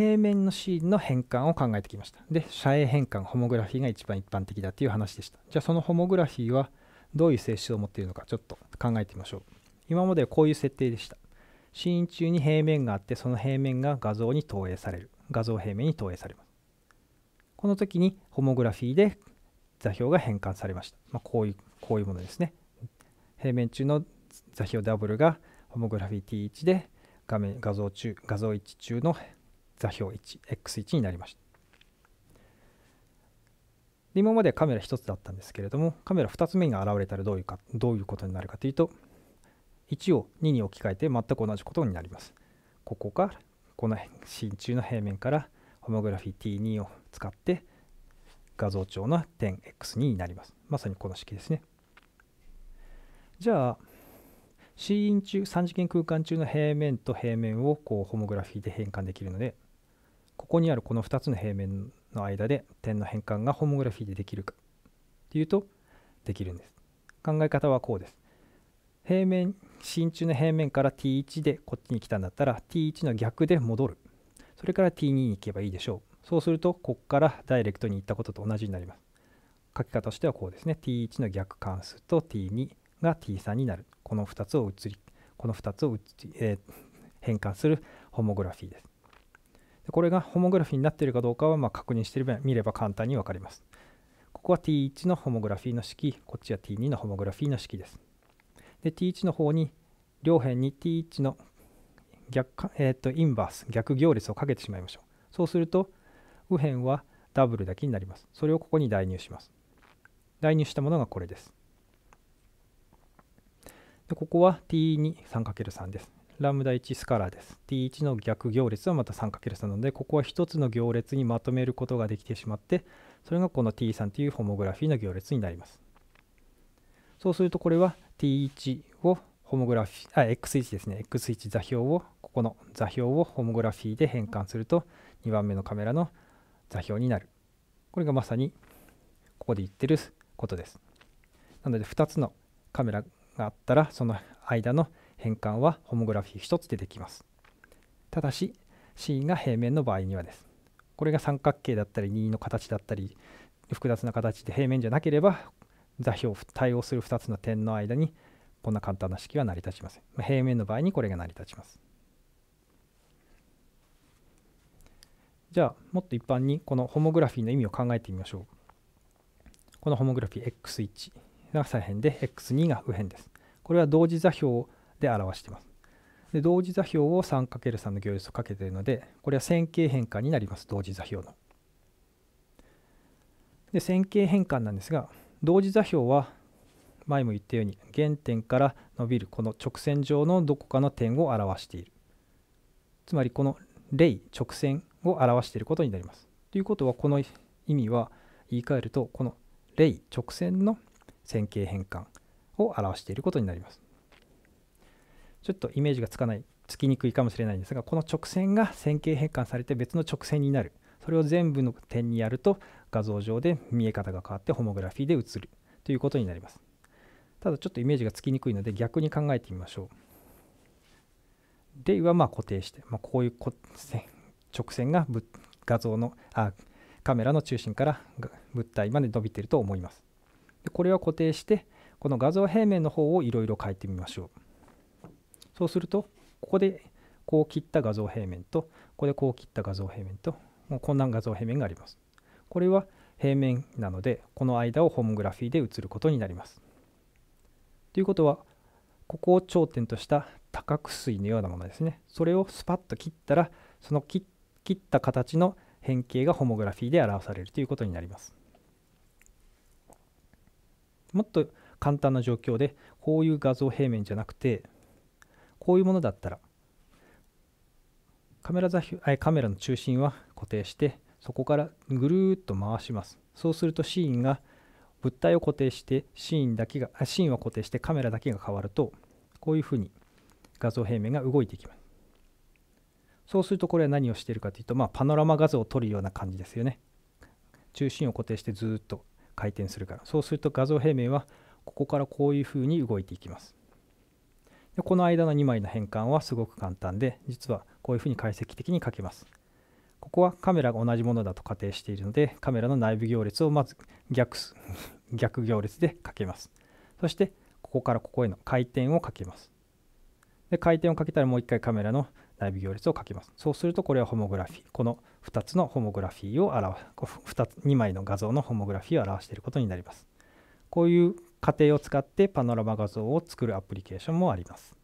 平面のシーンの変換を考えてきましたで遮影変換ホモグラフィーが一番一般的だっていう話でしたじゃあそのホモグラフィーはどういう性質を持っているのかちょっと考えてみましょう今まではこういう設定でしたシーン中に平面があってその平面が画像に投影される画像平面に投影されますこの時にホモグラフィーで座標が変換されました、まあ、こういうこういうものですね平面中の座標 W がホモグラフィー T1 で画面画像中画像1中の座標 X1 になりました。で今まではカメラ1つだったんですけれどもカメラ2つ目が現れたらどういうかどういうことになるかというと1を2に置き換えて全く同じことになります。ここからこの真鍮の平面からホモグラフィー T2 を使って画像長の点 X2 になります。まさにこの式ですね。じゃあ C 因中3次元空間中の平面と平面をこうホモグラフィーで変換できるのでここにあるこの2つの平面の間で点の変換がホモグラフィーでできるかっていうとできるんです。考え方はこうです。平面真鍮の平面から T1 でこっちに来たんだったら T1 の逆で戻る。それから T2 に行けばいいでしょう。そうするとここからダイレクトに行ったことと同じになります。書き方としてはこうですね。T1 の逆関数と T2 が T3 になる。この2つを移り、この2つを移り、えー、変換するホモグラフィーです。これがホモグラフィーになっているかどうかはま確認してみれば簡単にわかります。ここは T1 のホモグラフィーの式、こっちは T2 のホモグラフィーの式です。で、T1 の方に両辺に T1 の逆、えー、とインバース、逆行列をかけてしまいましょう。そうすると、右辺はダブルだけになります。それをここに代入します。代入したものがこれです。でここは T2、3×3 です。ラムダ1スカラーです。T1 の逆行列はまた 3×3 なので、ここは1つの行列にまとめることができてしまって、それがこの T3 というホモグラフィーの行列になります。そうするとこれは T1 をホモグラフィー、あ、X1 ですね。X1 座標を、ここの座標をホモグラフィーで変換すると、2番目のカメラの座標になる。これがまさにここで言ってることです。なので2つのカメラがあったら、その間の変換はホモグラフィー1つでできます。ただし C が平面の場合にはです。これが三角形だったり2の形だったり複雑な形で平面じゃなければ座標対応する2つの点の間にこんな簡単な式は成り立ちません。平面の場合にこれが成り立ちます。じゃあもっと一般にこのホモグラフィーの意味を考えてみましょう。このホモグラフィー x1 が左辺で x2 が右辺です。これは同時座標で表しています。で同時座標を 3×3 の行列をかけているのでこれは線形変換になります同時座標の。で線形変換なんですが同時座標は前も言ったように原点から伸びるこの直線上のどこかの点を表しているつまりこの例直線を表していることになりますということはこの意味は言い換えるとこの例直線の線形変換を表していることになりますちょっとイメージがつかないつきにくいかもしれないんですがこの直線が線形変換されて別の直線になるそれを全部の点にやると画像上で見え方が変わってホモグラフィーで映るということになりますただちょっとイメージがつきにくいので逆に考えてみましょう例はまあ固定して、まあ、こういうこ直線が画像のあカメラの中心から物体まで伸びてると思いますでこれを固定してこの画像平面の方をいろいろ変えてみましょうそうするとここでこう切った画像平面とここでこう切った画像平面ともうこんな画像平面があります。これは平面なのでこの間をホームグラフィーで写ることになります。ということはここを頂点とした多角錐のようなものですねそれをスパッと切ったらその切った形の変形がホモグラフィーで表されるということになりますもっと簡単な状況でこういう画像平面じゃなくてこういうものだったらカメラ座標カメラの中心は固定してそこからぐるーっと回しますそうするとシーンが物体を固定してシーンだけがシーンを固定してカメラだけが変わるとこういうふうに画像平面が動いていきますそうするとこれは何をしているかというと、まあ、パノラマ画像を撮るような感じですよね中心を固定してずっと回転するからそうすると画像平面はここからこういうふうに動いていきますでこの間の2枚の変換はすごく簡単で実はこういうふうに解析的に書けます。ここはカメラが同じものだと仮定しているのでカメラの内部行列をまず逆 逆行列で書けます。そしてここからここへの回転をかけます。で回転をかけたらもう一回カメラの内部行列をかけます。そうするとこれはホモグラフィー。この2つのホモグラフィーを表す。2, つ2枚の画像のホモグラフィーを表していることになります。こういう家庭を使ってパノラマ画像を作るアプリケーションもあります。